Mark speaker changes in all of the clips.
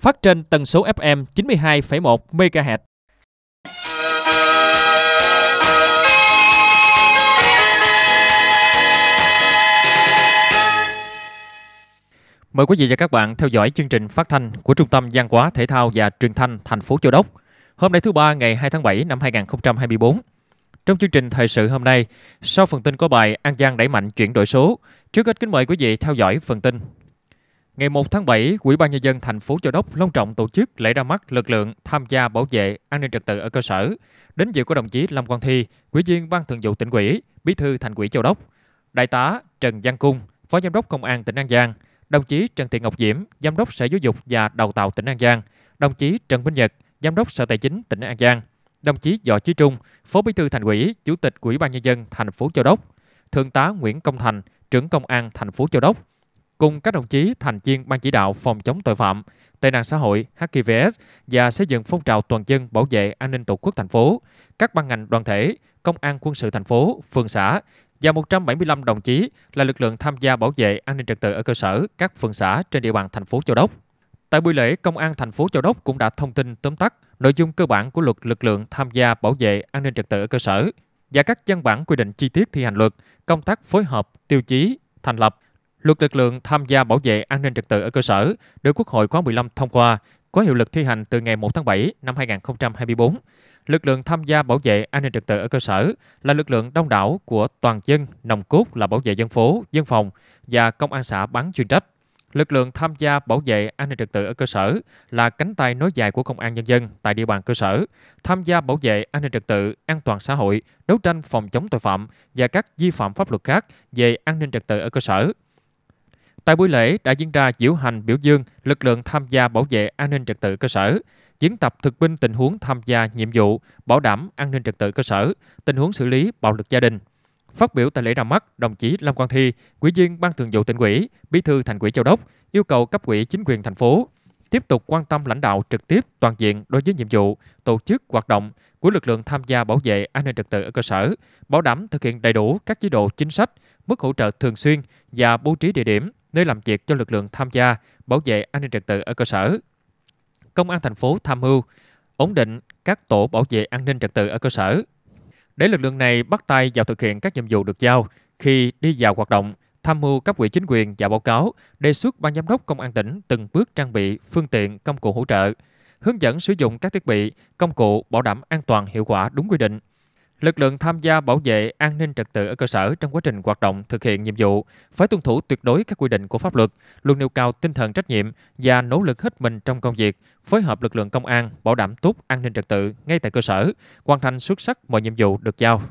Speaker 1: phát trên tần số FM 92,1 MHz. Mời quý vị và các bạn theo dõi chương trình phát thanh của Trung tâm Văn hóa Thể thao và Truyền thanh thành phố Châu Đốc. Hôm nay thứ ba ngày 2 tháng 7 năm 2024. Trong chương trình thời sự hôm nay, sau phần tin có bài An Giang đẩy mạnh chuyển đổi số, trước hết kính mời quý vị theo dõi phần tin Ngày 1 tháng 7, Ủy ban nhân dân thành phố Châu Đốc long trọng tổ chức lễ ra mắt lực lượng tham gia bảo vệ an ninh trật tự ở cơ sở. Đến dự có đồng chí Lâm Quang Thi, Ủy viên Ban Thường vụ tỉnh ủy, Bí thư Thành ủy Châu Đốc, Đại tá Trần Văn Cung, Phó Giám đốc Công an tỉnh An Giang, đồng chí Trần Thị Ngọc Diễm, Giám đốc Sở Giáo dục và Đào tạo tỉnh An Giang, đồng chí Trần Minh Nhật, Giám đốc Sở Tài chính tỉnh An Giang, đồng chí Võ Chí Trung, Phó Bí thư Thành ủy, Chủ tịch Ủy ban nhân dân thành phố Châu Đốc, Thượng tá Nguyễn Công Thành, trưởng Công an thành phố Châu Đốc, cùng các đồng chí thành viên Ban chỉ đạo phòng chống tội phạm, tệ nạn xã hội HKVS và xây dựng phong trào toàn dân bảo vệ an ninh tổ quốc thành phố, các ban ngành đoàn thể, công an quân sự thành phố, phường xã và 175 đồng chí là lực lượng tham gia bảo vệ an ninh trật tự ở cơ sở các phường xã trên địa bàn thành phố Châu Đốc. Tại buổi lễ, Công an thành phố Châu Đốc cũng đã thông tin tóm tắt nội dung cơ bản của luật lực lượng tham gia bảo vệ an ninh trật tự ở cơ sở và các văn bản quy định chi tiết thi hành luật, công tác phối hợp, tiêu chí, thành lập, Luật lực lượng tham gia bảo vệ an ninh trật tự ở cơ sở được Quốc hội khóa 15 thông qua có hiệu lực thi hành từ ngày 1 tháng 7 năm 2024. Lực lượng tham gia bảo vệ an ninh trật tự ở cơ sở là lực lượng đông đảo của toàn dân, nòng cốt là bảo vệ dân phố, dân phòng và công an xã bán chuyên trách. Lực lượng tham gia bảo vệ an ninh trật tự ở cơ sở là cánh tay nối dài của công an nhân dân tại địa bàn cơ sở, tham gia bảo vệ an ninh trật tự, an toàn xã hội, đấu tranh phòng chống tội phạm và các vi phạm pháp luật khác về an ninh trật tự ở cơ sở Tại buổi lễ đã diễn ra diễu hành biểu dương lực lượng tham gia bảo vệ an ninh trật tự cơ sở, diễn tập thực binh tình huống tham gia nhiệm vụ bảo đảm an ninh trật tự cơ sở, tình huống xử lý bạo lực gia đình. Phát biểu tại lễ ra mắt, đồng chí Lâm Quang Thi, Ủy viên Ban Thường vụ tỉnh ủy, Bí thư Thành ủy Châu Đốc yêu cầu cấp ủy chính quyền thành phố tiếp tục quan tâm lãnh đạo trực tiếp toàn diện đối với nhiệm vụ, tổ chức hoạt động của lực lượng tham gia bảo vệ an ninh trật tự ở cơ sở, bảo đảm thực hiện đầy đủ các chế độ chính sách, mức hỗ trợ thường xuyên và bố trí địa điểm nơi làm việc cho lực lượng tham gia bảo vệ an ninh trật tự ở cơ sở. Công an thành phố tham mưu ổn định các tổ bảo vệ an ninh trật tự ở cơ sở để lực lượng này bắt tay vào thực hiện các nhiệm vụ được giao khi đi vào hoạt động tham mưu cấp ủy chính quyền và báo cáo đề xuất ban giám đốc công an tỉnh từng bước trang bị phương tiện công cụ hỗ trợ hướng dẫn sử dụng các thiết bị công cụ bảo đảm an toàn hiệu quả đúng quy định Lực lượng tham gia bảo vệ an ninh trật tự ở cơ sở trong quá trình hoạt động thực hiện nhiệm vụ phải tuân thủ tuyệt đối các quy định của pháp luật, luôn nêu cao tinh thần trách nhiệm và nỗ lực hết mình trong công việc, phối hợp lực lượng công an bảo đảm tốt an ninh trật tự ngay tại cơ sở, hoàn thành xuất sắc mọi nhiệm vụ được giao.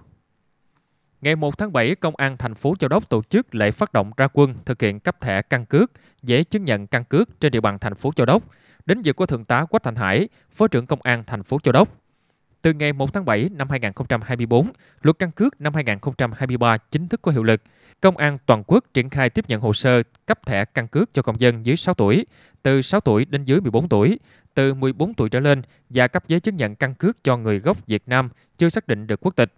Speaker 1: Ngày 1 tháng 7, Công an thành phố Châu Đốc tổ chức lễ phát động ra quân thực hiện cấp thẻ căn cước, giấy chứng nhận căn cước trên địa bàn thành phố Châu Đốc. Đến dự của Thượng tá Quách Thành Hải, Phó trưởng Công an thành phố Châu Đốc, từ ngày 1 tháng 7 năm 2024, luật căn cước năm 2023 chính thức có hiệu lực. Công an toàn quốc triển khai tiếp nhận hồ sơ cấp thẻ căn cước cho công dân dưới 6 tuổi, từ 6 tuổi đến dưới 14 tuổi, từ 14 tuổi trở lên và cấp giấy chứng nhận căn cước cho người gốc Việt Nam chưa xác định được quốc tịch.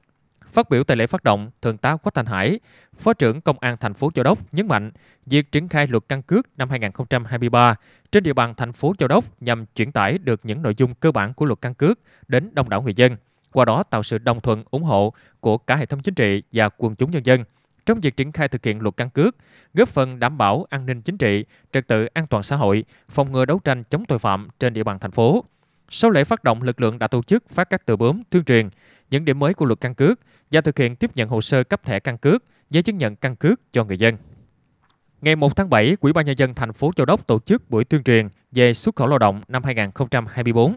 Speaker 1: Phát biểu tại lễ phát động, Thượng tá Quách Thành Hải, Phó trưởng Công an thành phố Châu Đốc nhấn mạnh việc triển khai luật căn cước năm 2023 trên địa bàn thành phố Châu Đốc nhằm chuyển tải được những nội dung cơ bản của luật căn cước đến đông đảo người dân, qua đó tạo sự đồng thuận ủng hộ của cả hệ thống chính trị và quần chúng nhân dân trong việc triển khai thực hiện luật căn cước, góp phần đảm bảo an ninh chính trị, trật tự an toàn xã hội, phòng ngừa đấu tranh chống tội phạm trên địa bàn thành phố. Sau lễ phát động, lực lượng đã tổ chức phát các tờ bướm tuyên truyền những điểm mới của luật căn cước và thực hiện tiếp nhận hồ sơ cấp thẻ căn cước, giấy chứng nhận căn cước cho người dân. Ngày 1 tháng 7, Ủy ban nhân dân thành phố Châu Đốc tổ chức buổi tuyên truyền về xuất khẩu lao động năm 2024.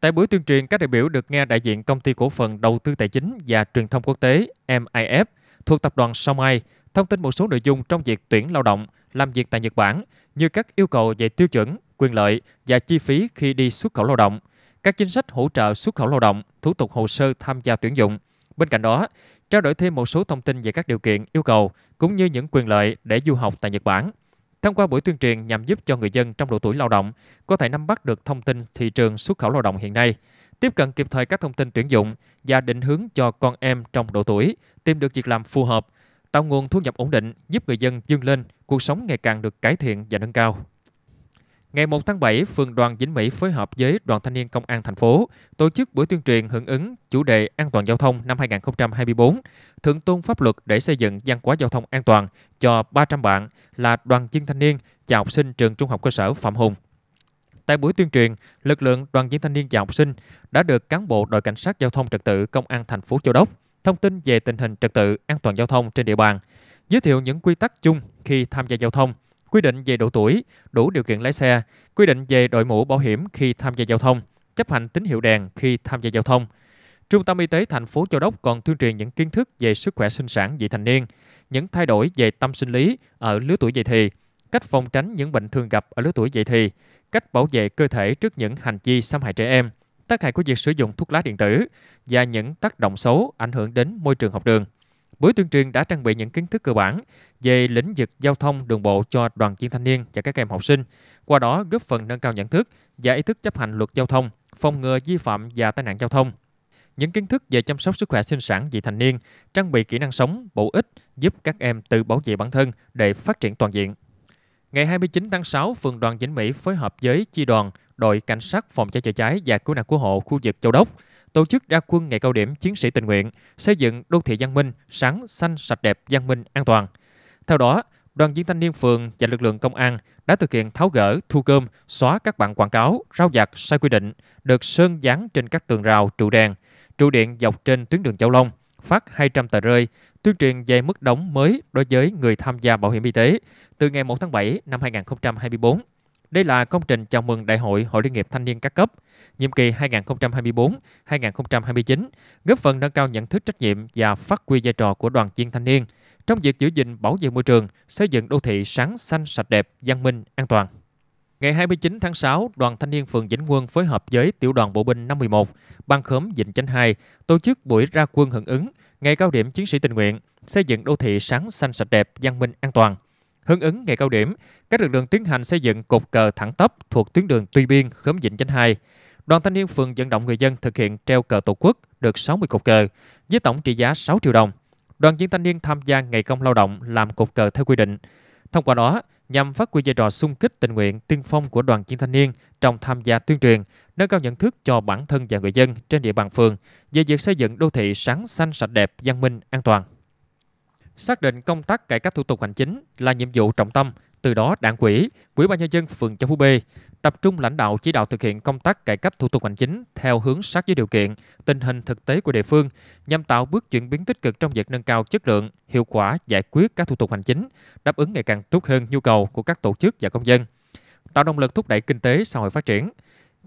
Speaker 1: Tại buổi tuyên truyền, các đại biểu được nghe đại diện công ty cổ phần đầu tư tài chính và truyền thông quốc tế MIF thuộc tập đoàn Somai thông tin một số nội dung trong việc tuyển lao động làm việc tại Nhật Bản như các yêu cầu về tiêu chuẩn, quyền lợi và chi phí khi đi xuất khẩu lao động, các chính sách hỗ trợ xuất khẩu lao động, thủ tục hồ sơ tham gia tuyển dụng. Bên cạnh đó, trao đổi thêm một số thông tin về các điều kiện, yêu cầu cũng như những quyền lợi để du học tại Nhật Bản. Thông qua buổi tuyên truyền nhằm giúp cho người dân trong độ tuổi lao động có thể nắm bắt được thông tin thị trường xuất khẩu lao động hiện nay, tiếp cận kịp thời các thông tin tuyển dụng và định hướng cho con em trong độ tuổi tìm được việc làm phù hợp, tạo nguồn thu nhập ổn định, giúp người dân vươn lên, cuộc sống ngày càng được cải thiện và nâng cao. Ngày 1 tháng 7, phường Đoàn Vĩnh Mỹ phối hợp với Đoàn Thanh niên Công an thành phố tổ chức buổi tuyên truyền hưởng ứng chủ đề an toàn giao thông năm 2024, thượng tôn pháp luật để xây dựng văn hóa giao thông an toàn cho 300 bạn là đoàn viên thanh niên và học sinh trường Trung học cơ sở Phạm Hùng. Tại buổi tuyên truyền, lực lượng đoàn viên thanh niên và học sinh đã được cán bộ đội cảnh sát giao thông trật tự công an thành phố Châu Đốc thông tin về tình hình trật tự an toàn giao thông trên địa bàn, giới thiệu những quy tắc chung khi tham gia giao thông – quy định về độ tuổi, đủ điều kiện lái xe, quy định về đội mũ bảo hiểm khi tham gia giao thông, chấp hành tín hiệu đèn khi tham gia giao thông. Trung tâm Y tế thành phố Châu Đốc còn tuyên truyền những kiến thức về sức khỏe sinh sản vị thành niên, những thay đổi về tâm sinh lý ở lứa tuổi dậy thì, cách phòng tránh những bệnh thường gặp ở lứa tuổi dậy thì, cách bảo vệ cơ thể trước những hành vi xâm hại trẻ em, tác hại của việc sử dụng thuốc lá điện tử và những tác động xấu ảnh hưởng đến môi trường học đường. Buổi tuyên truyền đã trang bị những kiến thức cơ bản về lĩnh vực giao thông đường bộ cho đoàn viên thanh niên và các em học sinh, qua đó góp phần nâng cao nhận thức và ý thức chấp hành luật giao thông, phòng ngừa vi phạm và tai nạn giao thông. Những kiến thức về chăm sóc sức khỏe sinh sản vị thanh niên, trang bị kỹ năng sống bổ ích giúp các em tự bảo vệ bản thân để phát triển toàn diện. Ngày 29 tháng 6, phường Đoàn Vĩnh Mỹ phối hợp với chi đoàn đội cảnh sát phòng cháy chữa cháy và cứu nạn cứu hộ khu vực Châu Đốc tổ chức ra quân ngày cao điểm chiến sĩ tình nguyện, xây dựng đô thị văn minh, sáng, xanh, sạch đẹp, văn minh, an toàn. Theo đó, đoàn viên thanh niên phường và lực lượng công an đã thực hiện tháo gỡ, thu gom, xóa các bảng quảng cáo, rau vặt sai quy định, được sơn dán trên các tường rào, trụ đèn, trụ điện dọc trên tuyến đường Châu Long, phát 200 tờ rơi, tuyên truyền về mức đóng mới đối với người tham gia bảo hiểm y tế từ ngày 1 tháng 7 năm 2024 đây là công trình chào mừng Đại hội Hội Liên hiệp Thanh niên các cấp, nhiệm kỳ 2024-2029, góp phần nâng cao nhận thức trách nhiệm và phát huy vai trò của đoàn viên thanh niên trong việc giữ gìn bảo vệ môi trường, xây dựng đô thị sáng xanh sạch đẹp, văn minh, an toàn. Ngày 29 tháng 6, Đoàn Thanh niên phường Vĩnh Quân phối hợp với Tiểu đoàn Bộ binh 511, Ban khóm Vịnh Chánh 2 tổ chức buổi ra quân hưởng ứng ngày cao điểm chiến sĩ tình nguyện xây dựng đô thị sáng xanh sạch đẹp, văn minh, an toàn – Hưng ứng ngày cao điểm, các lực lượng tiến hành xây dựng cột cờ thẳng tắp thuộc tuyến đường Tuy Biên, khóm Vĩnh Chánh 2. Đoàn thanh niên phường vận động người dân thực hiện treo cờ Tổ quốc được 60 cột cờ với tổng trị giá 6 triệu đồng. Đoàn viên thanh niên tham gia ngày công lao động làm cột cờ theo quy định. Thông qua đó, nhằm phát huy vai trò xung kích tình nguyện tiên phong của đoàn viên thanh niên trong tham gia tuyên truyền, nâng cao nhận thức cho bản thân và người dân trên địa bàn phường về việc xây dựng đô thị sáng xanh sạch đẹp, văn minh, an toàn xác định công tác cải cách thủ tục hành chính là nhiệm vụ trọng tâm, từ đó Đảng ủy, Ủy ban nhân dân phường Châu Phú B tập trung lãnh đạo chỉ đạo thực hiện công tác cải cách thủ tục hành chính theo hướng sát với điều kiện, tình hình thực tế của địa phương nhằm tạo bước chuyển biến tích cực trong việc nâng cao chất lượng, hiệu quả giải quyết các thủ tục hành chính, đáp ứng ngày càng tốt hơn nhu cầu của các tổ chức và công dân tạo động lực thúc đẩy kinh tế xã hội phát triển.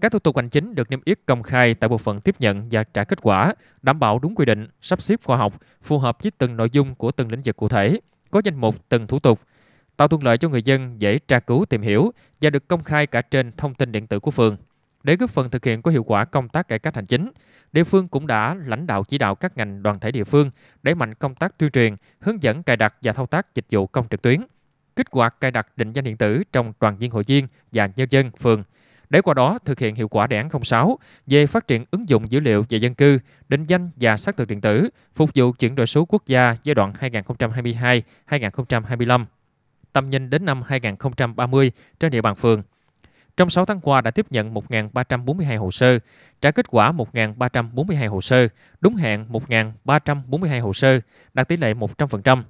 Speaker 1: Các thủ tục hành chính được niêm yết công khai tại bộ phận tiếp nhận và trả kết quả, đảm bảo đúng quy định, sắp xếp khoa học, phù hợp với từng nội dung của từng lĩnh vực cụ thể, có danh mục từng thủ tục, tạo thuận lợi cho người dân dễ tra cứu tìm hiểu và được công khai cả trên thông tin điện tử của phường. Để góp phần thực hiện có hiệu quả công tác cải cách hành chính, địa phương cũng đã lãnh đạo chỉ đạo các ngành đoàn thể địa phương đẩy mạnh công tác tuyên truyền, hướng dẫn cài đặt và thao tác dịch vụ công trực tuyến, kích hoạt cài đặt định danh điện tử trong toàn viên hội viên và nhân dân phường – để qua đó thực hiện hiệu quả đề án 06 về phát triển ứng dụng dữ liệu về dân cư, định danh và xác thực điện tử, phục vụ chuyển đổi số quốc gia giai đoạn 2022-2025, tầm nhìn đến năm 2030 trên địa bàn phường. Trong 6 tháng qua đã tiếp nhận 1.342 hồ sơ, trả kết quả 1.342 hồ sơ, đúng hẹn 1.342 hồ sơ, đạt tỷ lệ 100%.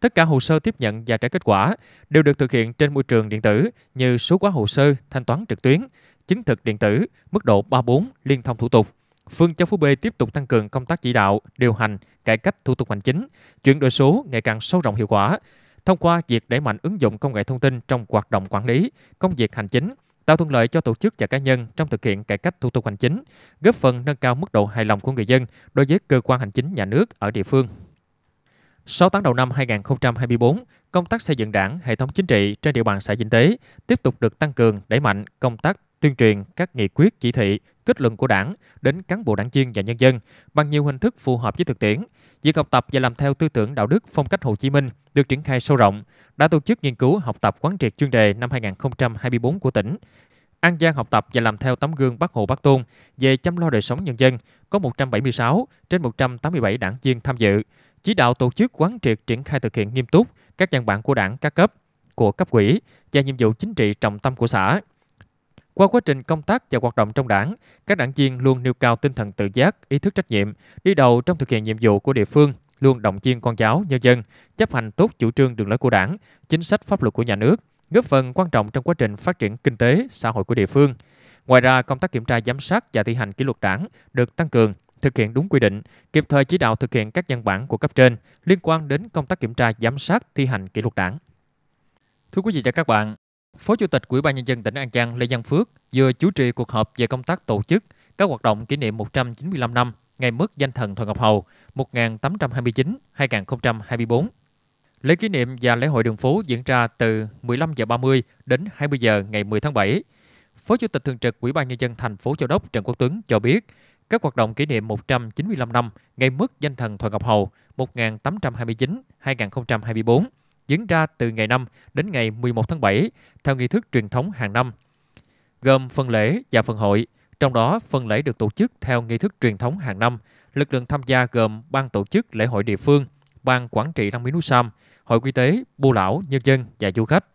Speaker 1: Tất cả hồ sơ tiếp nhận và trả kết quả đều được thực hiện trên môi trường điện tử như số hóa hồ sơ, thanh toán trực tuyến, chứng thực điện tử, mức độ 34 liên thông thủ tục. Phương Châu Phú B tiếp tục tăng cường công tác chỉ đạo, điều hành, cải cách thủ tục hành chính, chuyển đổi số ngày càng sâu rộng hiệu quả, thông qua việc đẩy mạnh ứng dụng công nghệ thông tin trong hoạt động quản lý, công việc hành chính, tạo thuận lợi cho tổ chức và cá nhân trong thực hiện cải cách thủ tục hành chính, góp phần nâng cao mức độ hài lòng của người dân đối với cơ quan hành chính nhà nước ở địa phương. 6 tháng đầu năm 2024, công tác xây dựng đảng, hệ thống chính trị trên địa bàn xã Vĩnh Tế tiếp tục được tăng cường, đẩy mạnh công tác tuyên truyền các nghị quyết, chỉ thị, kết luận của đảng đến cán bộ đảng viên và nhân dân bằng nhiều hình thức phù hợp với thực tiễn. Việc học tập và làm theo tư tưởng đạo đức phong cách Hồ Chí Minh được triển khai sâu rộng, đã tổ chức nghiên cứu học tập quán triệt chuyên đề năm 2024 của tỉnh, An Giang học tập và làm theo tấm gương Bác Hồ Bác Tôn về chăm lo đời sống nhân dân, có 176 trên 187 đảng viên tham dự, chỉ đạo tổ chức quán triệt triển khai thực hiện nghiêm túc các văn bản của đảng các cấp, của cấp quỹ, và nhiệm vụ chính trị trọng tâm của xã. Qua quá trình công tác và hoạt động trong đảng, các đảng viên luôn nêu cao tinh thần tự giác, ý thức trách nhiệm, đi đầu trong thực hiện nhiệm vụ của địa phương, luôn động viên con cháu, nhân dân, chấp hành tốt chủ trương đường lối của đảng, chính sách pháp luật của nhà nước, góp phần quan trọng trong quá trình phát triển kinh tế, xã hội của địa phương. Ngoài ra, công tác kiểm tra giám sát và thi hành kỷ luật đảng được tăng cường, thực hiện đúng quy định, kịp thời chỉ đạo thực hiện các văn bản của cấp trên liên quan đến công tác kiểm tra giám sát thi hành kỷ luật đảng. Thưa quý vị và các bạn, Phó Chủ tịch Ủy ban nhân dân tỉnh An Giang Lê Văn Phước vừa chủ trì cuộc họp về công tác tổ chức các hoạt động kỷ niệm 195 năm ngày mất danh thần Thuận Ngọc Hầu 1829-2024. Lễ kỷ niệm và lễ hội đường phố diễn ra từ 15 giờ 30 đến 20 giờ ngày 10 tháng 7. Phó Chủ tịch thường trực Ủy ban nhân dân thành phố Châu Đốc Trần Quốc Tuấn cho biết, các hoạt động kỷ niệm 195 năm ngày mất danh thần Thoại Ngọc Hầu 1829-2024 diễn ra từ ngày 5 đến ngày 11 tháng 7 theo nghi thức truyền thống hàng năm, gồm phần lễ và phần hội. Trong đó, phần lễ được tổ chức theo nghi thức truyền thống hàng năm. Lực lượng tham gia gồm ban tổ chức lễ hội địa phương, ban quản trị Long Miếu Núi Sam, hội quy tế, bu lão, nhân dân và du khách.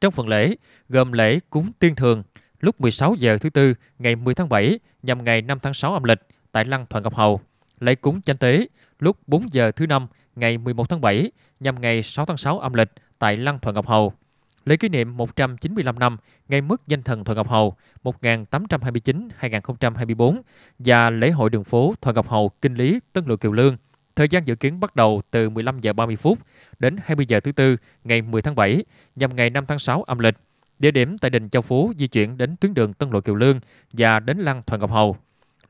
Speaker 1: Trong phần lễ, gồm lễ cúng tiên thường, lúc 16 giờ thứ tư ngày 10 tháng 7 nhằm ngày 5 tháng 6 âm lịch tại Lăng Thoàn Ngọc Hầu, lễ cúng chánh tế lúc 4 giờ thứ năm ngày 11 tháng 7 nhằm ngày 6 tháng 6 âm lịch tại Lăng Thoàn Ngọc Hầu, lễ kỷ niệm 195 năm ngày mất danh thần Thoàn Ngọc Hầu 1829-2024 và lễ hội đường phố Thoàn Ngọc Hầu Kinh Lý Tân Lộ Kiều Lương. Thời gian dự kiến bắt đầu từ 15 giờ 30 phút đến 20 giờ thứ tư ngày 10 tháng 7 nhằm ngày 5 tháng 6 âm lịch. Địa điểm tại đình Châu Phú di chuyển đến tuyến đường Tân Lộ Kiều Lương và đến lăng Thoại Ngọc Hầu.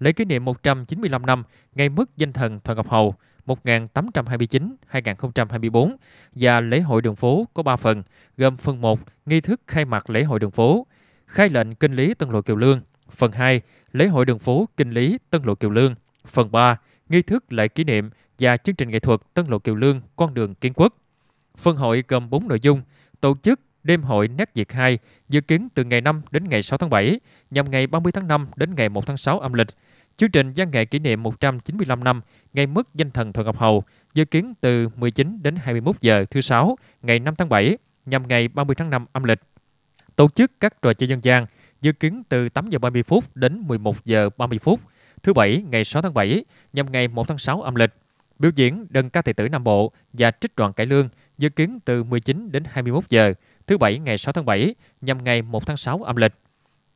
Speaker 1: Lễ kỷ niệm 195 năm ngày mất danh thần Thoại Ngọc Hầu 1829-2024 và lễ hội đường phố có 3 phần, gồm phần 1 nghi thức khai mạc lễ hội đường phố, khai lệnh kinh lý Tân Lộ Kiều Lương, phần 2 lễ hội đường phố kinh lý Tân Lộ Kiều Lương, phần 3 nghi thức lễ kỷ niệm và chương trình nghệ thuật Tân Lộ Kiều Lương con đường kiến quốc. Phần hội gồm 4 nội dung: tổ chức đêm hội Nét Việt 2 dự kiến từ ngày 5 đến ngày 6 tháng 7, nhằm ngày 30 tháng 5 đến ngày 1 tháng 6 âm lịch. Chương trình văn nghệ kỷ niệm 195 năm ngày mất danh thần Thuận Ngọc Hầu dự kiến từ 19 đến 21 giờ thứ Sáu ngày 5 tháng 7 nhằm ngày 30 tháng 5 âm lịch. Tổ chức các trò chơi dân gian dự kiến từ 8 giờ 30 phút đến 11 giờ 30 phút thứ Bảy ngày 6 tháng 7 nhằm ngày 1 tháng 6 âm lịch. Biểu diễn đơn ca tài tử Nam Bộ và trích đoạn cải lương dự kiến từ 19 đến 21 giờ thứ Bảy ngày 6 tháng 7 nhằm ngày 1 tháng 6 âm lịch.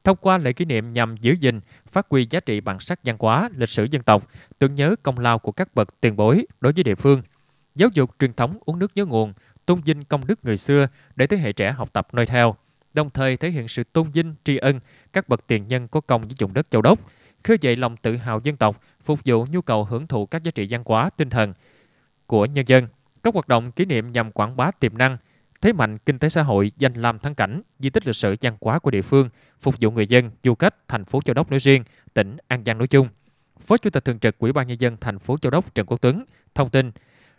Speaker 1: Thông qua lễ kỷ niệm nhằm giữ gìn, phát huy giá trị bản sắc văn hóa, lịch sử dân tộc, tưởng nhớ công lao của các bậc tiền bối đối với địa phương, giáo dục truyền thống uống nước nhớ nguồn, tôn vinh công đức người xưa để thế hệ trẻ học tập noi theo, đồng thời thể hiện sự tôn vinh tri ân các bậc tiền nhân có công với vùng đất Châu Đốc, khơi dậy lòng tự hào dân tộc, phục vụ nhu cầu hưởng thụ các giá trị văn hóa, tinh thần của nhân dân. Các hoạt động kỷ niệm nhằm quảng bá tiềm năng, thế mạnh kinh tế xã hội, danh lam thắng cảnh, di tích lịch sử văn hóa của địa phương, phục vụ người dân, du khách thành phố Châu Đốc nói riêng, tỉnh An Giang nói chung. Phó Chủ tịch thường trực Ủy ban nhân dân thành phố Châu Đốc Trần Quốc Tuấn thông tin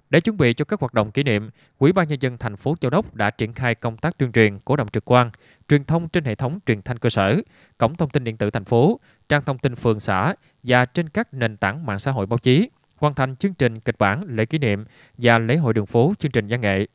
Speaker 1: để chuẩn bị cho các hoạt động kỷ niệm, Ủy ban nhân dân thành phố Châu Đốc đã triển khai công tác tuyên truyền, cổ động trực quan, truyền thông trên hệ thống truyền thanh cơ sở, cổng thông tin điện tử thành phố, trang thông tin phường xã và trên các nền tảng mạng xã hội báo chí, hoàn thành chương trình kịch bản lễ kỷ niệm và lễ hội đường phố chương trình văn nghệ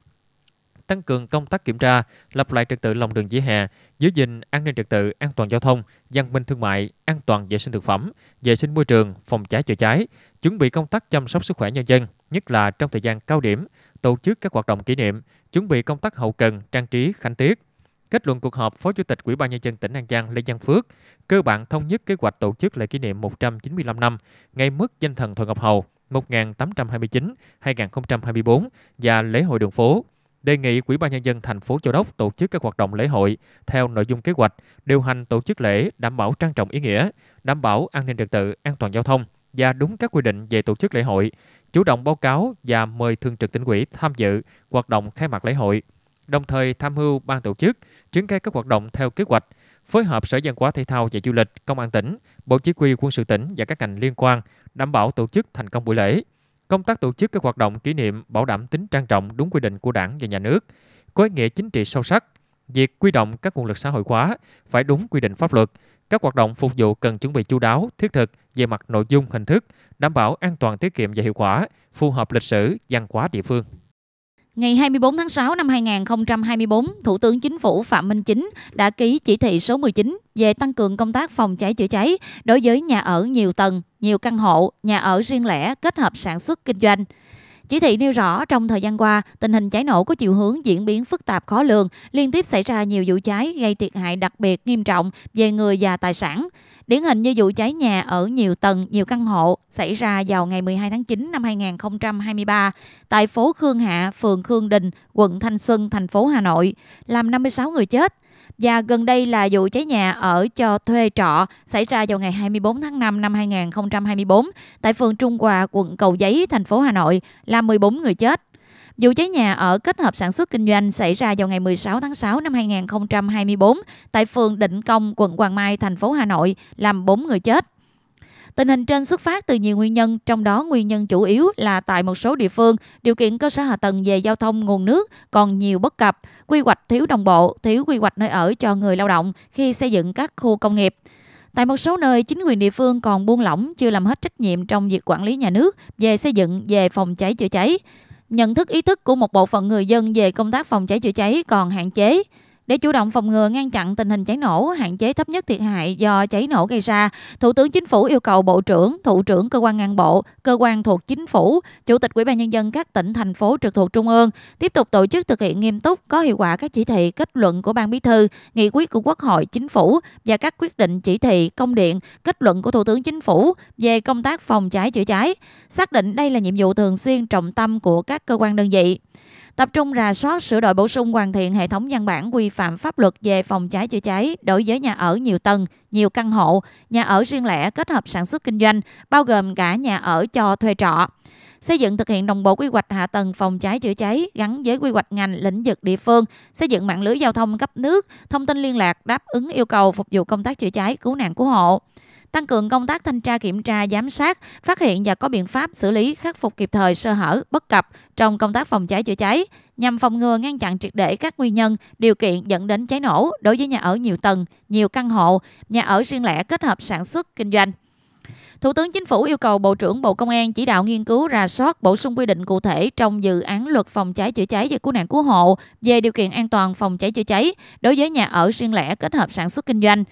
Speaker 1: tăng cường công tác kiểm tra, lập lại trật tự lòng đường vỉa hè, giữ gìn an ninh trật tự, an toàn giao thông, văn minh thương mại, an toàn vệ sinh thực phẩm, vệ sinh môi trường, phòng cháy chữa cháy, chuẩn bị công tác chăm sóc sức khỏe nhân dân, nhất là trong thời gian cao điểm, tổ chức các hoạt động kỷ niệm, chuẩn bị công tác hậu cần, trang trí, khánh tiết. Kết luận cuộc họp, Phó Chủ tịch Ủy ban nhân dân tỉnh An Giang Lê Văn Phước cơ bản thống nhất kế hoạch tổ chức lễ kỷ niệm 195 năm ngày mất danh thần Thuận Ngọc Hầu 1829-2024 và lễ hội đường phố đề nghị Ủy ban nhân dân thành phố Châu Đốc tổ chức các hoạt động lễ hội theo nội dung kế hoạch, điều hành tổ chức lễ đảm bảo trang trọng ý nghĩa, đảm bảo an ninh trật tự, an toàn giao thông và đúng các quy định về tổ chức lễ hội, chủ động báo cáo và mời thường trực tỉnh ủy tham dự hoạt động khai mạc lễ hội, đồng thời tham mưu ban tổ chức triển khai các hoạt động theo kế hoạch, phối hợp Sở Văn hóa Thể thao và Du lịch, Công an tỉnh, Bộ Chỉ huy Quân sự tỉnh và các ngành liên quan đảm bảo tổ chức thành công buổi lễ công tác tổ chức các hoạt động kỷ niệm bảo đảm tính trang trọng đúng quy định của Đảng và Nhà nước, có ý nghĩa chính trị sâu sắc. Việc quy động các nguồn lực xã hội hóa phải đúng quy định pháp luật. Các hoạt động phục vụ cần chuẩn bị chú đáo, thiết thực về mặt nội dung, hình thức, đảm bảo an toàn tiết kiệm và hiệu quả, phù hợp lịch sử, văn hóa địa phương.
Speaker 2: Ngày 24 tháng 6 năm 2024, Thủ tướng Chính phủ Phạm Minh Chính đã ký chỉ thị số 19 về tăng cường công tác phòng cháy chữa cháy đối với nhà ở nhiều tầng nhiều căn hộ, nhà ở riêng lẻ kết hợp sản xuất kinh doanh. Chỉ thị nêu rõ trong thời gian qua, tình hình cháy nổ có chiều hướng diễn biến phức tạp khó lường, liên tiếp xảy ra nhiều vụ cháy gây thiệt hại đặc biệt nghiêm trọng về người và tài sản. Điển hình như vụ cháy nhà ở nhiều tầng, nhiều căn hộ xảy ra vào ngày 12 tháng 9 năm 2023 tại phố Khương Hạ, phường Khương Đình, quận Thanh Xuân, thành phố Hà Nội, làm 56 người chết, và gần đây là vụ cháy nhà ở cho thuê trọ xảy ra vào ngày 24 tháng 5 năm 2024 tại phường Trung Hòa, quận Cầu Giấy, thành phố Hà Nội, làm 14 người chết. Vụ cháy nhà ở kết hợp sản xuất kinh doanh xảy ra vào ngày 16 tháng 6 năm 2024 tại phường Định Công, quận Hoàng Mai, thành phố Hà Nội, làm 4 người chết. Tình hình trên xuất phát từ nhiều nguyên nhân, trong đó nguyên nhân chủ yếu là tại một số địa phương, điều kiện cơ sở hạ tầng về giao thông nguồn nước còn nhiều bất cập, quy hoạch thiếu đồng bộ, thiếu quy hoạch nơi ở cho người lao động khi xây dựng các khu công nghiệp. Tại một số nơi, chính quyền địa phương còn buông lỏng, chưa làm hết trách nhiệm trong việc quản lý nhà nước về xây dựng, về phòng cháy chữa cháy. Nhận thức ý thức của một bộ phận người dân về công tác phòng cháy chữa cháy còn hạn chế. Để chủ động phòng ngừa ngăn chặn tình hình cháy nổ, hạn chế thấp nhất thiệt hại do cháy nổ gây ra, Thủ tướng Chính phủ yêu cầu Bộ trưởng, Thủ trưởng cơ quan ngang bộ, cơ quan thuộc chính phủ, Chủ tịch Ủy ban nhân dân các tỉnh thành phố trực thuộc trung ương tiếp tục tổ chức thực hiện nghiêm túc có hiệu quả các chỉ thị, kết luận của Ban Bí thư, nghị quyết của Quốc hội, Chính phủ và các quyết định chỉ thị, công điện, kết luận của Thủ tướng Chính phủ về công tác phòng cháy chữa cháy, xác định đây là nhiệm vụ thường xuyên trọng tâm của các cơ quan đơn vị tập trung rà soát sửa đổi bổ sung hoàn thiện hệ thống văn bản quy phạm pháp luật về phòng cháy chữa cháy đối với nhà ở nhiều tầng, nhiều căn hộ, nhà ở riêng lẻ kết hợp sản xuất kinh doanh, bao gồm cả nhà ở cho thuê trọ xây dựng thực hiện đồng bộ quy hoạch hạ tầng phòng cháy chữa cháy gắn với quy hoạch ngành lĩnh vực địa phương, xây dựng mạng lưới giao thông cấp nước, thông tin liên lạc đáp ứng yêu cầu phục vụ công tác chữa cháy, cứu nạn cứu hộ tăng cường công tác thanh tra kiểm tra giám sát, phát hiện và có biện pháp xử lý khắc phục kịp thời sơ hở, bất cập trong công tác phòng cháy chữa cháy nhằm phòng ngừa ngăn chặn triệt để các nguyên nhân, điều kiện dẫn đến cháy nổ đối với nhà ở nhiều tầng, nhiều căn hộ, nhà ở riêng lẻ kết hợp sản xuất kinh doanh. Thủ tướng Chính phủ yêu cầu Bộ trưởng Bộ Công an chỉ đạo nghiên cứu rà soát bổ sung quy định cụ thể trong dự án luật phòng cháy chữa cháy và cứu nạn cứu hộ về điều kiện an toàn phòng cháy chữa cháy đối với nhà ở riêng lẻ kết hợp sản xuất kinh doanh.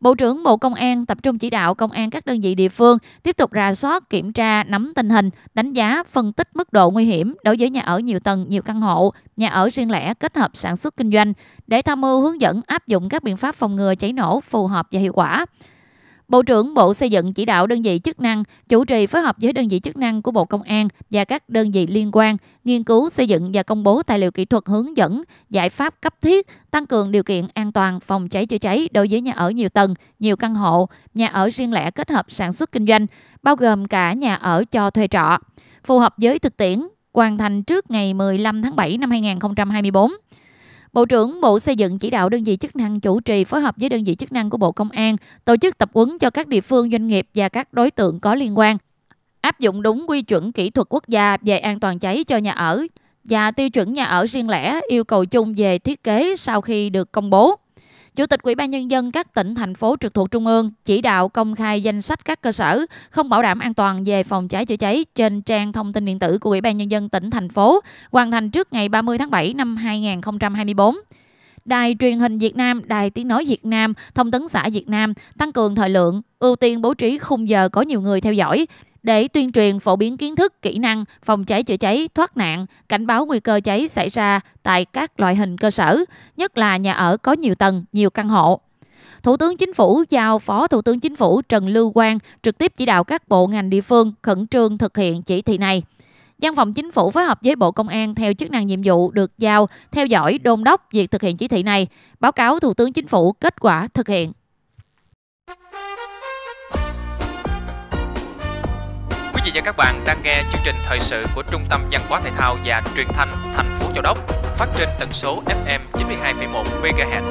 Speaker 2: Bộ trưởng Bộ Công an tập trung chỉ đạo công an các đơn vị địa phương tiếp tục rà soát, kiểm tra, nắm tình hình, đánh giá, phân tích mức độ nguy hiểm đối với nhà ở nhiều tầng, nhiều căn hộ, nhà ở riêng lẻ kết hợp sản xuất kinh doanh để tham mưu hướng dẫn áp dụng các biện pháp phòng ngừa cháy nổ phù hợp và hiệu quả. Bộ trưởng Bộ Xây dựng chỉ đạo đơn vị chức năng chủ trì phối hợp với đơn vị chức năng của Bộ Công an và các đơn vị liên quan nghiên cứu xây dựng và công bố tài liệu kỹ thuật hướng dẫn giải pháp cấp thiết tăng cường điều kiện an toàn phòng cháy chữa cháy đối với nhà ở nhiều tầng, nhiều căn hộ, nhà ở riêng lẻ kết hợp sản xuất kinh doanh, bao gồm cả nhà ở cho thuê trọ, phù hợp với thực tiễn, hoàn thành trước ngày 15 tháng 7 năm 2024. Bộ trưởng Bộ Xây dựng chỉ đạo đơn vị chức năng chủ trì phối hợp với đơn vị chức năng của Bộ Công an tổ chức tập huấn cho các địa phương, doanh nghiệp và các đối tượng có liên quan áp dụng đúng quy chuẩn kỹ thuật quốc gia về an toàn cháy cho nhà ở và tiêu chuẩn nhà ở riêng lẻ yêu cầu chung về thiết kế sau khi được công bố. Chủ tịch Ủy ban nhân dân các tỉnh thành phố trực thuộc trung ương chỉ đạo công khai danh sách các cơ sở không bảo đảm an toàn về phòng cháy chữa cháy trên trang thông tin điện tử của Ủy ban nhân dân tỉnh thành phố, hoàn thành trước ngày 30 tháng 7 năm 2024. Đài truyền hình Việt Nam, Đài tiếng nói Việt Nam, Thông tấn xã Việt Nam tăng cường thời lượng, ưu tiên bố trí khung giờ có nhiều người theo dõi, để tuyên truyền phổ biến kiến thức, kỹ năng phòng cháy chữa cháy, thoát nạn, cảnh báo nguy cơ cháy xảy ra tại các loại hình cơ sở, nhất là nhà ở có nhiều tầng, nhiều căn hộ. Thủ tướng Chính phủ giao Phó Thủ tướng Chính phủ Trần Lưu Quang trực tiếp chỉ đạo các bộ ngành địa phương khẩn trương thực hiện chỉ thị này. Văn phòng Chính phủ phối hợp với Bộ Công an theo chức năng nhiệm vụ được giao theo dõi đôn đốc việc thực hiện chỉ thị này, báo cáo Thủ tướng Chính phủ kết quả thực hiện.
Speaker 1: vị và các bạn đang nghe chương trình thời sự của Trung tâm Văn hóa Thể thao và Truyền thanh thành phố Châu Đốc phát trên tần số FM 92,1 MHz.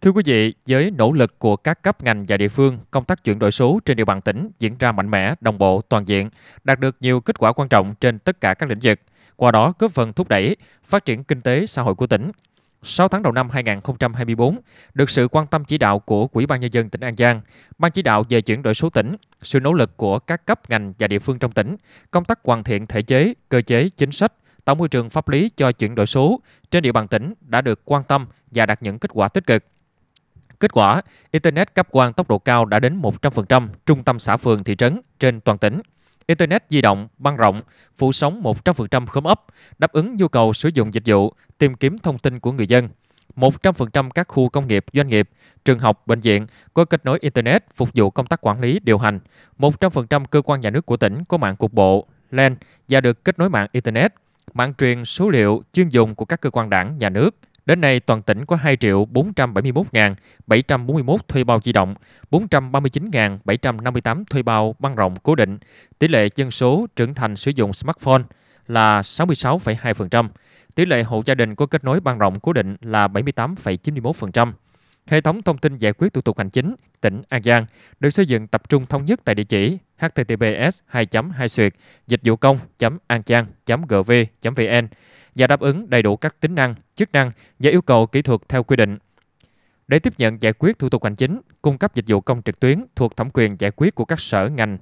Speaker 1: Thưa quý vị, với nỗ lực của các cấp ngành và địa phương, công tác chuyển đổi số trên địa bàn tỉnh diễn ra mạnh mẽ, đồng bộ, toàn diện, đạt được nhiều kết quả quan trọng trên tất cả các lĩnh vực, qua đó góp phần thúc đẩy phát triển kinh tế xã hội của tỉnh, 6 tháng đầu năm 2024, được sự quan tâm chỉ đạo của Quỹ ban nhân dân tỉnh An Giang, Ban chỉ đạo về chuyển đổi số tỉnh, sự nỗ lực của các cấp ngành và địa phương trong tỉnh, công tác hoàn thiện thể chế, cơ chế, chính sách, tạo môi trường pháp lý cho chuyển đổi số trên địa bàn tỉnh đã được quan tâm và đạt những kết quả tích cực. Kết quả, Internet cấp quan tốc độ cao đã đến 100% trung tâm xã phường thị trấn trên toàn tỉnh. Internet di động, băng rộng, phủ sóng 100% khóm ấp, đáp ứng nhu cầu sử dụng dịch vụ, tìm kiếm thông tin của người dân. 100% các khu công nghiệp, doanh nghiệp, trường học, bệnh viện có kết nối Internet phục vụ công tác quản lý, điều hành. 100% cơ quan nhà nước của tỉnh có mạng cục bộ, LAN và được kết nối mạng Internet, mạng truyền số liệu chuyên dùng của các cơ quan đảng, nhà nước, Đến nay, toàn tỉnh có 2.471.741 thuê bao di động, 439.758 thuê bao băng rộng cố định. Tỷ lệ dân số trưởng thành sử dụng smartphone là 66,2%. Tỷ lệ hộ gia đình có kết nối băng rộng cố định là 78,91%. Hệ thống thông tin giải quyết thủ tục hành chính tỉnh An Giang được xây dựng tập trung thống nhất tại địa chỉ https 2 2 dịch vụ công an giang gov vn và đáp ứng đầy đủ các tính năng, chức năng và yêu cầu kỹ thuật theo quy định. Để tiếp nhận giải quyết thủ tục hành chính, cung cấp dịch vụ công trực tuyến thuộc thẩm quyền giải quyết của các sở ngành,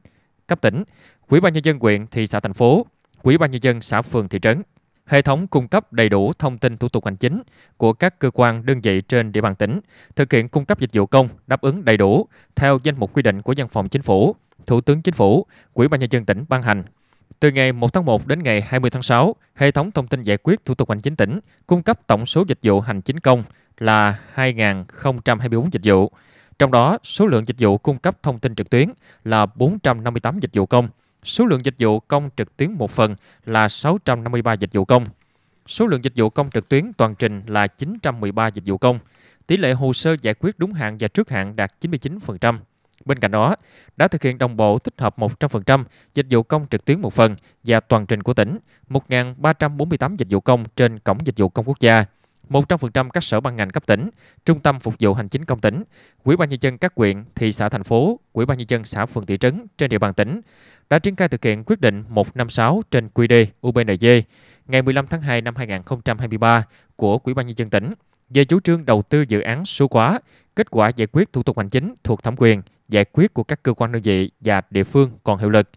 Speaker 1: cấp tỉnh, Ủy ban nhân dân huyện, thị xã thành phố, Ủy ban nhân dân xã phường thị trấn. Hệ thống cung cấp đầy đủ thông tin thủ tục hành chính của các cơ quan đơn vị trên địa bàn tỉnh, thực hiện cung cấp dịch vụ công đáp ứng đầy đủ theo danh mục quy định của Văn phòng Chính phủ, Thủ tướng Chính phủ, Ủy ban nhân dân tỉnh ban hành từ ngày 1 tháng 1 đến ngày 20 tháng 6, hệ thống thông tin giải quyết thủ tục hành chính tỉnh cung cấp tổng số dịch vụ hành chính công là 2.024 dịch vụ. Trong đó, số lượng dịch vụ cung cấp thông tin trực tuyến là 458 dịch vụ công, số lượng dịch vụ công trực tuyến một phần là 653 dịch vụ công. Số lượng dịch vụ công trực tuyến toàn trình là 913 dịch vụ công. Tỷ lệ hồ sơ giải quyết đúng hạn và trước hạn đạt 99%. Bên cạnh đó, đã thực hiện đồng bộ tích hợp 100% dịch vụ công trực tuyến một phần và toàn trình của tỉnh, 1.348 dịch vụ công trên Cổng Dịch vụ Công Quốc gia. 100% các sở ban ngành cấp tỉnh, trung tâm phục vụ hành chính công tỉnh, quỹ ban nhân dân các quyện, thị xã thành phố, quỹ ban nhân dân xã phường thị trấn trên địa bàn tỉnh đã triển khai thực hiện quyết định 156 trên QĐ UBND ngày 15 tháng 2 năm 2023 của quỹ ban nhân dân tỉnh về chủ trương đầu tư dự án số quá Kết quả giải quyết thủ tục hành chính thuộc thẩm quyền, giải quyết của các cơ quan đơn vị và địa phương còn hiệu lực.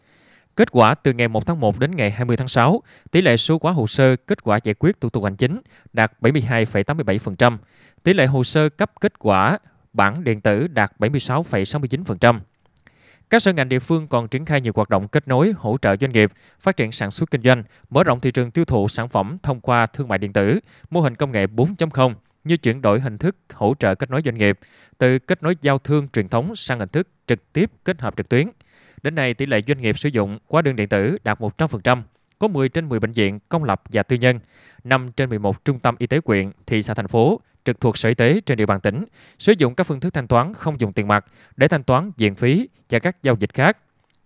Speaker 1: Kết quả từ ngày 1 tháng 1 đến ngày 20 tháng 6, tỷ lệ số hóa hồ sơ kết quả giải quyết thủ tục hành chính đạt 72,87%, tỷ lệ hồ sơ cấp kết quả bản điện tử đạt 76,69%. Các sở ngành địa phương còn triển khai nhiều hoạt động kết nối, hỗ trợ doanh nghiệp, phát triển sản xuất kinh doanh, mở rộng thị trường tiêu thụ sản phẩm thông qua thương mại điện tử, mô hình công nghệ 4.0, như chuyển đổi hình thức hỗ trợ kết nối doanh nghiệp từ kết nối giao thương truyền thống sang hình thức trực tiếp kết hợp trực tuyến. Đến nay, tỷ lệ doanh nghiệp sử dụng hóa đơn điện tử đạt 100%, có 10 trên 10 bệnh viện công lập và tư nhân, 5 trên 11 trung tâm y tế quyện, thị xã thành phố trực thuộc Sở Y tế trên địa bàn tỉnh sử dụng các phương thức thanh toán không dùng tiền mặt để thanh toán viện phí và các giao dịch khác.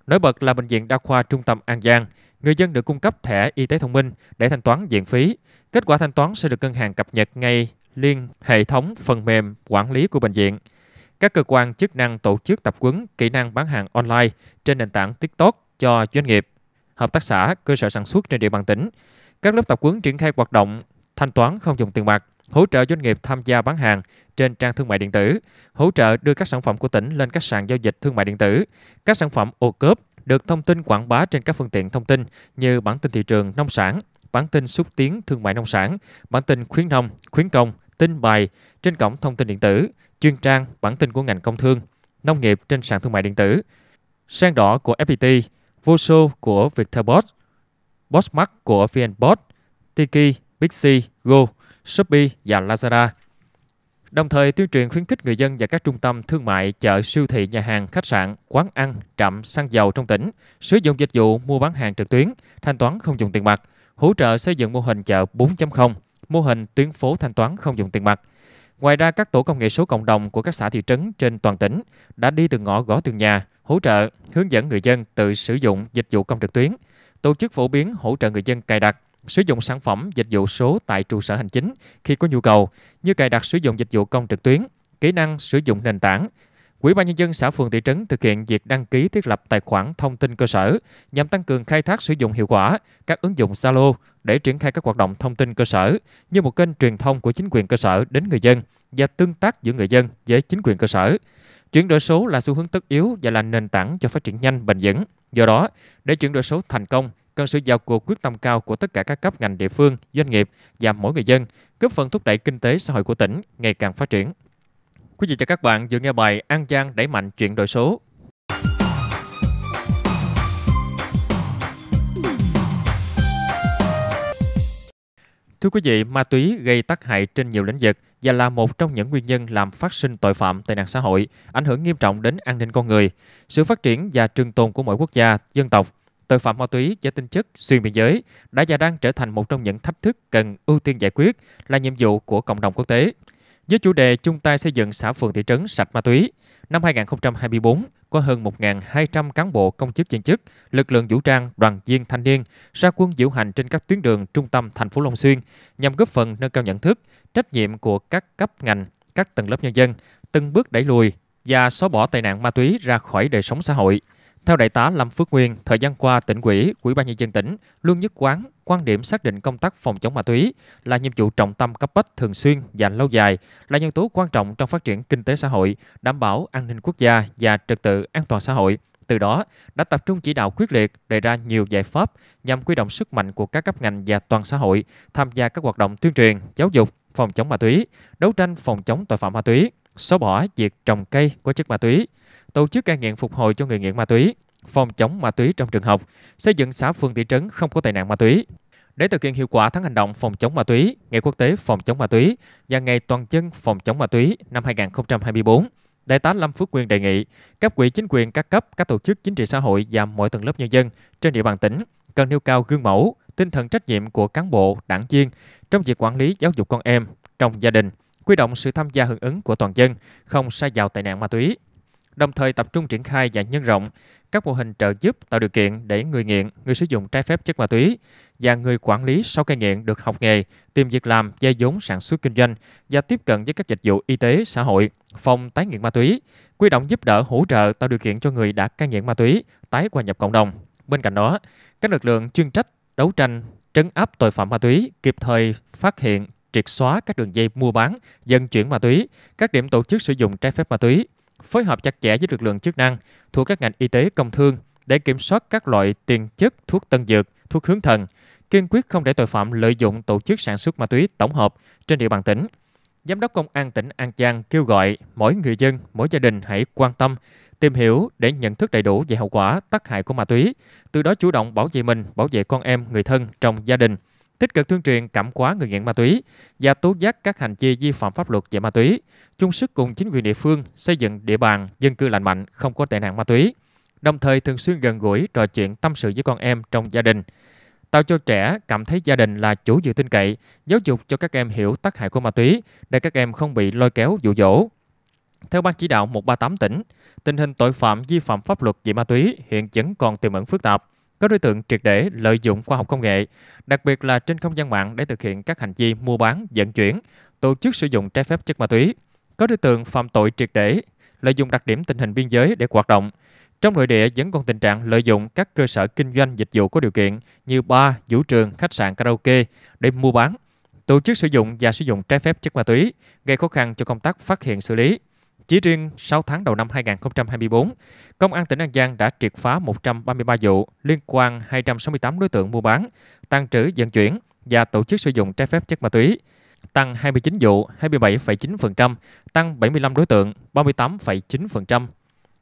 Speaker 1: Nổi bật là bệnh viện đa khoa trung tâm An Giang, người dân được cung cấp thẻ y tế thông minh để thanh toán viện phí. Kết quả thanh toán sẽ được ngân hàng cập nhật ngay liên hệ thống phần mềm quản lý của bệnh viện. Các cơ quan chức năng tổ chức tập huấn kỹ năng bán hàng online trên nền tảng TikTok cho doanh nghiệp, hợp tác xã, cơ sở sản xuất trên địa bàn tỉnh. Các lớp tập huấn triển khai hoạt động thanh toán không dùng tiền mặt, hỗ trợ doanh nghiệp tham gia bán hàng trên trang thương mại điện tử, hỗ trợ đưa các sản phẩm của tỉnh lên các sàn giao dịch thương mại điện tử. Các sản phẩm ô cớp được thông tin quảng bá trên các phương tiện thông tin như bản tin thị trường, nông sản, bản tin xúc tiến thương mại nông sản, bản tin khuyến nông, khuyến công, tin bài trên cổng thông tin điện tử, chuyên trang bản tin của ngành công thương, nông nghiệp trên sàn thương mại điện tử, sang đỏ của FPT, Voso của Viettelbot, Bossmark của VNBot, Tiki, Bixi, Go, Shopee và Lazada. Đồng thời tuyên truyền khuyến khích người dân và các trung tâm thương mại, chợ, siêu thị, nhà hàng, khách sạn, quán ăn, trạm, xăng dầu trong tỉnh sử dụng dịch vụ mua bán hàng trực tuyến, thanh toán không dùng tiền mặt – hỗ trợ xây dựng mô hình chợ 4.0, mô hình tuyến phố thanh toán không dùng tiền mặt. Ngoài ra, các tổ công nghệ số cộng đồng của các xã thị trấn trên toàn tỉnh đã đi từng ngõ gõ từng nhà, hỗ trợ, hướng dẫn người dân tự sử dụng dịch vụ công trực tuyến, tổ chức phổ biến hỗ trợ người dân cài đặt, sử dụng sản phẩm dịch vụ số tại trụ sở hành chính khi có nhu cầu, như cài đặt sử dụng dịch vụ công trực tuyến, kỹ năng sử dụng nền tảng, Quỹ ban nhân dân xã phường thị trấn thực hiện việc đăng ký thiết lập tài khoản thông tin cơ sở nhằm tăng cường khai thác sử dụng hiệu quả các ứng dụng Zalo để triển khai các hoạt động thông tin cơ sở như một kênh truyền thông của chính quyền cơ sở đến người dân và tương tác giữa người dân với chính quyền cơ sở. Chuyển đổi số là xu hướng tất yếu và là nền tảng cho phát triển nhanh bền vững. Do đó, để chuyển đổi số thành công, cần sự vào cuộc quyết tâm cao của tất cả các cấp ngành địa phương, doanh nghiệp và mỗi người dân, góp phần thúc đẩy kinh tế xã hội của tỉnh ngày càng phát triển. Quý vị và các bạn vừa nghe bài An Giang đẩy mạnh chuyển đổi số. Thưa quý vị, ma túy gây tác hại trên nhiều lĩnh vực và là một trong những nguyên nhân làm phát sinh tội phạm, tệ nạn xã hội, ảnh hưởng nghiêm trọng đến an ninh con người, sự phát triển và trường tồn của mỗi quốc gia, dân tộc. Tội phạm ma túy với tinh chất xuyên biên giới đã và đang trở thành một trong những thách thức cần ưu tiên giải quyết là nhiệm vụ của cộng đồng quốc tế với chủ đề chung tay xây dựng xã phường thị trấn sạch ma túy. Năm 2024, có hơn 1.200 cán bộ công chức viên chức, lực lượng vũ trang, đoàn viên thanh niên ra quân diễu hành trên các tuyến đường trung tâm thành phố Long Xuyên nhằm góp phần nâng cao nhận thức, trách nhiệm của các cấp ngành, các tầng lớp nhân dân, từng bước đẩy lùi và xóa bỏ tệ nạn ma túy ra khỏi đời sống xã hội. Theo đại tá Lâm Phước Nguyên, thời gian qua tỉnh ủy, ủy ban nhân dân tỉnh luôn nhất quán quan điểm xác định công tác phòng chống ma túy là nhiệm vụ trọng tâm cấp bách thường xuyên và lâu dài, là nhân tố quan trọng trong phát triển kinh tế xã hội, đảm bảo an ninh quốc gia và trật tự an toàn xã hội. Từ đó, đã tập trung chỉ đạo quyết liệt, đề ra nhiều giải pháp nhằm quy động sức mạnh của các cấp ngành và toàn xã hội tham gia các hoạt động tuyên truyền, giáo dục, phòng chống ma túy, đấu tranh phòng chống tội phạm ma túy, xóa bỏ việc trồng cây có chất ma túy, tổ chức cai nghiện phục hồi cho người nghiện ma túy, phòng chống ma túy trong trường học, xây dựng xã phường thị trấn không có tệ nạn ma túy. Để thực hiện hiệu quả tháng hành động phòng chống ma túy, Ngày quốc tế phòng chống ma túy và Ngày toàn dân phòng chống ma túy năm 2024, Đại tá Lâm Phước Quyền đề nghị các quỹ chính quyền các cấp, các tổ chức chính trị xã hội và mọi tầng lớp nhân dân trên địa bàn tỉnh cần nêu cao gương mẫu, tinh thần trách nhiệm của cán bộ, đảng viên trong việc quản lý giáo dục con em trong gia đình, quy động sự tham gia hưởng ứng của toàn dân, không xa vào tệ nạn ma túy đồng thời tập trung triển khai và nhân rộng các mô hình trợ giúp tạo điều kiện để người nghiện, người sử dụng trái phép chất ma túy và người quản lý sau cai nghiện được học nghề, tìm việc làm, dây vốn sản xuất kinh doanh và tiếp cận với các dịch vụ y tế xã hội, phòng tái nghiện ma túy, quy động giúp đỡ hỗ trợ tạo điều kiện cho người đã cai nghiện ma túy tái hòa nhập cộng đồng. Bên cạnh đó, các lực lượng chuyên trách đấu tranh trấn áp tội phạm ma túy kịp thời phát hiện triệt xóa các đường dây mua bán, dân chuyển ma túy, các điểm tổ chức sử dụng trái phép ma túy, phối hợp chặt chẽ với lực lượng chức năng thuộc các ngành y tế công thương để kiểm soát các loại tiền chất, thuốc tân dược, thuốc hướng thần, kiên quyết không để tội phạm lợi dụng tổ chức sản xuất ma túy tổng hợp trên địa bàn tỉnh. Giám đốc Công an tỉnh An Giang kêu gọi mỗi người dân, mỗi gia đình hãy quan tâm, tìm hiểu để nhận thức đầy đủ về hậu quả, tác hại của ma túy, từ đó chủ động bảo vệ mình, bảo vệ con em, người thân trong gia đình – tích cực tuyên truyền cảm hóa người nghiện ma túy và tố giác các hành vi vi phạm pháp luật về ma túy, chung sức cùng chính quyền địa phương xây dựng địa bàn dân cư lành mạnh, không có tệ nạn ma túy, đồng thời thường xuyên gần gũi trò chuyện tâm sự với con em trong gia đình tạo cho trẻ cảm thấy gia đình là chủ dự tin cậy, giáo dục cho các em hiểu tác hại của ma túy để các em không bị lôi kéo dụ dỗ. Theo ban chỉ đạo 138 tỉnh, tình hình tội phạm vi phạm pháp luật về ma túy hiện vẫn còn tiềm ẩn phức tạp các đối tượng triệt để lợi dụng khoa học công nghệ, đặc biệt là trên không gian mạng để thực hiện các hành vi mua bán, vận chuyển, tổ chức sử dụng trái phép chất ma túy. Có đối tượng phạm tội triệt để lợi dụng đặc điểm tình hình biên giới để hoạt động. Trong nội địa vẫn còn tình trạng lợi dụng các cơ sở kinh doanh dịch vụ có điều kiện như bar, vũ trường, khách sạn, karaoke để mua bán, tổ chức sử dụng và sử dụng trái phép chất ma túy, gây khó khăn cho công tác phát hiện xử lý. Chỉ riêng 6 tháng đầu năm 2024, Công an tỉnh An Giang đã triệt phá 133 vụ liên quan 268 đối tượng mua bán, tăng trữ vận chuyển và tổ chức sử dụng trái phép chất ma túy, tăng 29 vụ 27,9%, tăng 75 đối tượng 38,9%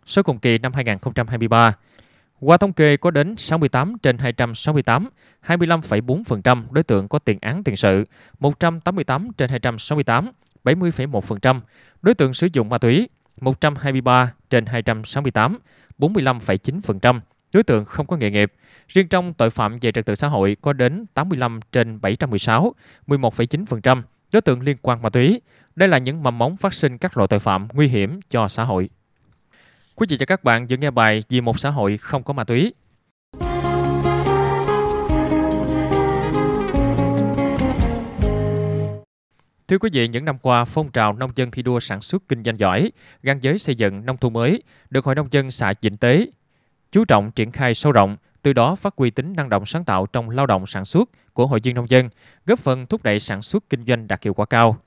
Speaker 1: so cùng kỳ năm 2023. Qua thống kê có đến 68 trên 268, 25,4% đối tượng có tiền án tiền sự, 188 trên 268, 70,1%, đối tượng sử dụng ma túy 123 trên 268, 45,9%, đối tượng không có nghề nghiệp. Riêng trong tội phạm về trật tự xã hội có đến 85 trên 716, 11,9%, đối tượng liên quan ma túy. Đây là những mầm móng phát sinh các loại tội phạm nguy hiểm cho xã hội. Quý vị và các bạn vừa nghe bài Vì một xã hội không có ma túy Thưa quý vị, những năm qua, phong trào nông dân thi đua sản xuất kinh doanh giỏi, gắn với xây dựng nông thôn mới được Hội nông dân xã Vĩnh Tế chú trọng triển khai sâu rộng, từ đó phát huy tính năng động sáng tạo trong lao động sản xuất của hội viên nông dân, góp phần thúc đẩy sản xuất kinh doanh đạt hiệu quả cao.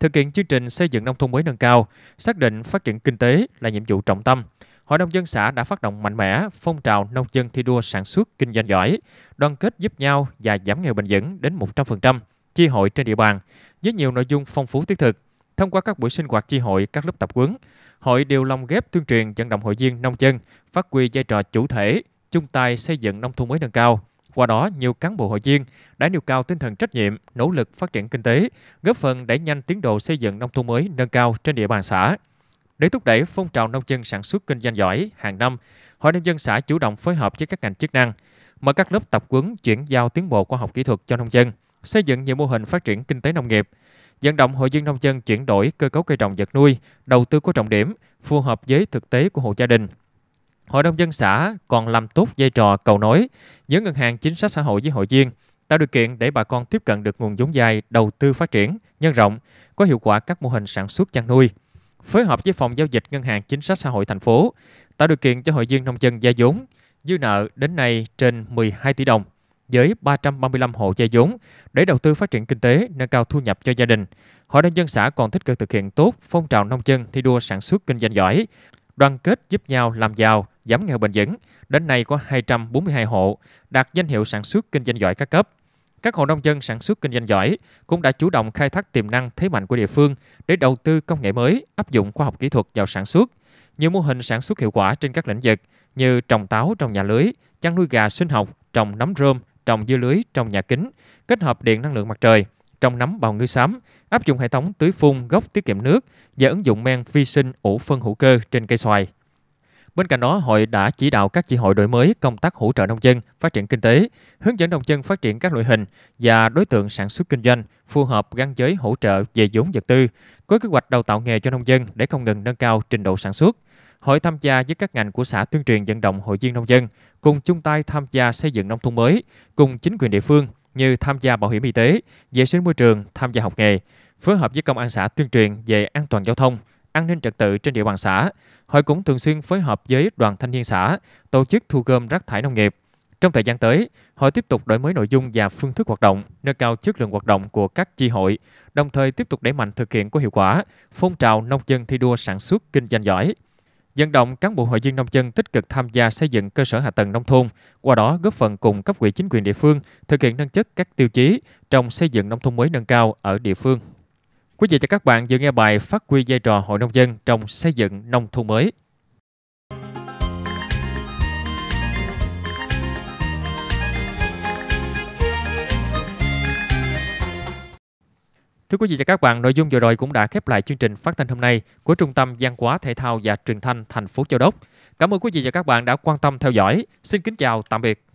Speaker 1: Thực hiện chương trình xây dựng nông thôn mới nâng cao, xác định phát triển kinh tế là nhiệm vụ trọng tâm. Hội nông dân xã đã phát động mạnh mẽ phong trào nông dân thi đua sản xuất kinh doanh giỏi, đoàn kết giúp nhau và giảm nghèo bền vững đến 100% chi hội trên địa bàn với nhiều nội dung phong phú thiết thực. Thông qua các buổi sinh hoạt chi hội, các lớp tập quấn hội đều lồng ghép tuyên truyền vận động hội viên nông dân phát huy vai trò chủ thể, chung tay xây dựng nông thôn mới nâng cao. Qua đó, nhiều cán bộ hội viên đã nêu cao tinh thần trách nhiệm, nỗ lực phát triển kinh tế, góp phần đẩy nhanh tiến độ xây dựng nông thôn mới nâng cao trên địa bàn xã. Để thúc đẩy phong trào nông dân sản xuất kinh doanh giỏi hàng năm, Hội nông dân xã chủ động phối hợp với các ngành chức năng, mở các lớp tập quấn chuyển giao tiến bộ khoa học kỹ thuật cho nông dân – xây dựng nhiều mô hình phát triển kinh tế nông nghiệp, vận động hội dân nông dân chuyển đổi cơ cấu cây trồng vật nuôi, đầu tư có trọng điểm, phù hợp với thực tế của hộ gia đình. Hội nông dân xã còn làm tốt vai trò cầu nối giữa ngân hàng chính sách xã hội với hội viên, tạo điều kiện để bà con tiếp cận được nguồn vốn dài, đầu tư phát triển, nhân rộng, có hiệu quả các mô hình sản xuất chăn nuôi. Phối hợp với phòng giao dịch ngân hàng chính sách xã hội thành phố, tạo điều kiện cho hội viên nông dân gia vốn, dư nợ đến nay trên 12 tỷ đồng với 335 hộ gia vốn để đầu tư phát triển kinh tế, nâng cao thu nhập cho gia đình. Hội đồng dân xã còn tích cực thực hiện tốt phong trào nông dân thi đua sản xuất kinh doanh giỏi, đoàn kết giúp nhau làm giàu, giảm nghèo bền vững. Đến nay có 242 hộ đạt danh hiệu sản xuất kinh doanh giỏi các cấp. Các hộ nông dân sản xuất kinh doanh giỏi cũng đã chủ động khai thác tiềm năng thế mạnh của địa phương để đầu tư công nghệ mới, áp dụng khoa học kỹ thuật vào sản xuất. Nhiều mô hình sản xuất hiệu quả trên các lĩnh vực như trồng táo trong nhà lưới, chăn nuôi gà sinh học, trồng nấm rơm, trồng dưa lưới trong nhà kính, kết hợp điện năng lượng mặt trời, trồng nấm bào ngư xám, áp dụng hệ thống tưới phun gốc tiết kiệm nước và ứng dụng men vi sinh ủ phân hữu cơ trên cây xoài. Bên cạnh đó, hội đã chỉ đạo các chi hội đổi mới công tác hỗ trợ nông dân phát triển kinh tế, hướng dẫn nông dân phát triển các loại hình và đối tượng sản xuất kinh doanh phù hợp gắn giới hỗ trợ về vốn vật tư, có kế hoạch đào tạo nghề cho nông dân để không ngừng nâng cao trình độ sản xuất hội tham gia với các ngành của xã tuyên truyền vận động hội viên nông dân, cùng chung tay tham gia xây dựng nông thôn mới, cùng chính quyền địa phương như tham gia bảo hiểm y tế, vệ sinh môi trường, tham gia học nghề, phối hợp với công an xã tuyên truyền về an toàn giao thông, an ninh trật tự trên địa bàn xã. Hội cũng thường xuyên phối hợp với đoàn thanh niên xã tổ chức thu gom rác thải nông nghiệp. Trong thời gian tới, hội tiếp tục đổi mới nội dung và phương thức hoạt động, nâng cao chất lượng hoạt động của các chi hội, đồng thời tiếp tục đẩy mạnh thực hiện có hiệu quả phong trào nông dân thi đua sản xuất kinh doanh giỏi vận động cán bộ hội viên nông dân tích cực tham gia xây dựng cơ sở hạ tầng nông thôn, qua đó góp phần cùng cấp ủy chính quyền địa phương thực hiện nâng chất các tiêu chí trong xây dựng nông thôn mới nâng cao ở địa phương. Quý vị và các bạn vừa nghe bài phát huy vai trò hội nông dân trong xây dựng nông thôn mới. Thưa quý vị và các bạn, nội dung vừa rồi cũng đã khép lại chương trình phát thanh hôm nay của Trung tâm Văn hóa Thể thao và Truyền thanh thành phố Châu Đốc. Cảm ơn quý vị và các bạn đã quan tâm theo dõi. Xin kính chào, tạm biệt.